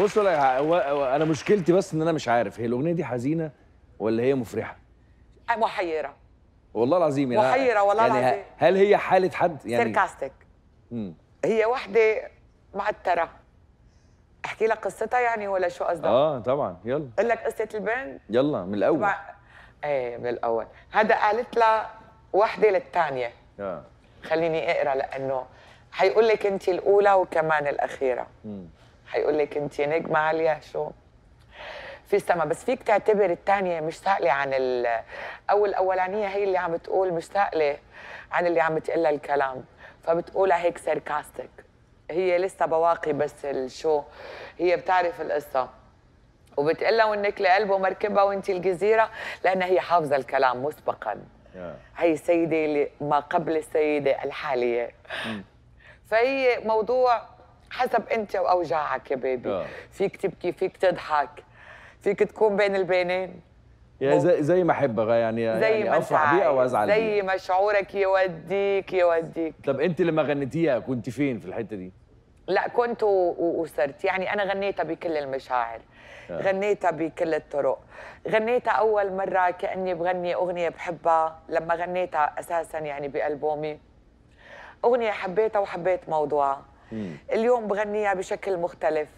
بص انا مشكلتي بس ان انا مش عارف هي الاغنيه دي حزينه ولا هي مفرحه محيره والله العظيم يعني محيره والله يعني العظيم هل هي حاله حد يعني سيركاستيك هي واحده معتره احكي لك قصتها يعني ولا شو قصدك اه طبعا يلا اقول لك قصه البنت يلا من الاول طبعا ايه من الاول هذا قالت لها وحده للثانيه اه خليني اقرا لانه حيقول لك انت الاولى وكمان الاخيره امم هيقول لك انت نجمه عاليه شو في سما بس فيك تعتبر الثانيه مش سائله عن او الاولانيه هي اللي عم تقول مش سائله عن اللي عم تقلها الكلام فبتقولها هيك ساركاستك هي لسه بواقي بس الشو هي بتعرف القصه وبتقلها وانك لقلبه مركبه وانت الجزيره لان هي حافظه الكلام مسبقا هي السيده اللي ما قبل السيده الحاليه فهي موضوع حسب انت واوجاعك يا بيبي أوه. فيك تبكي فيك تضحك فيك تكون بين البينين يعني زي زي ما احب يعني زي يعني افرح بيه او ازعل زي ما شعورك يوديك يوديك طب انت لما غنيتيها كنت فين في الحته دي؟ لا كنت وصرت يعني انا غنيتها بكل المشاعر آه. غنيتها بكل الطرق غنيتها اول مره كاني بغني اغنيه بحبها لما غنيتها اساسا يعني بالبومي اغنيه حبيتها وحبيت موضوعها اليوم بغنيها بشكل مختلف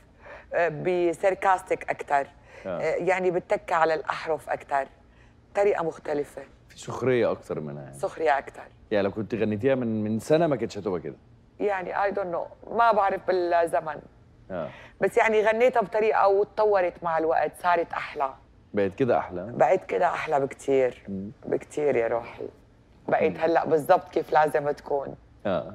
آه، بساركاستيك اكثر آه. آه، يعني بتكى على الاحرف اكثر طريقه مختلفه في سخريه اكثر منها يعني. سخريه اكثر يعني لو كنت غنيتيها من من سنه ما كانتش هتبقى كده يعني اي دون نو ما بعرف بالزمن آه. بس يعني غنيتها بطريقه وتطورت مع الوقت صارت احلى بقيت كده احلى بقيت كده احلى بكثير بكثير يا روحي بقيت هلا بالضبط كيف لازم تكون اه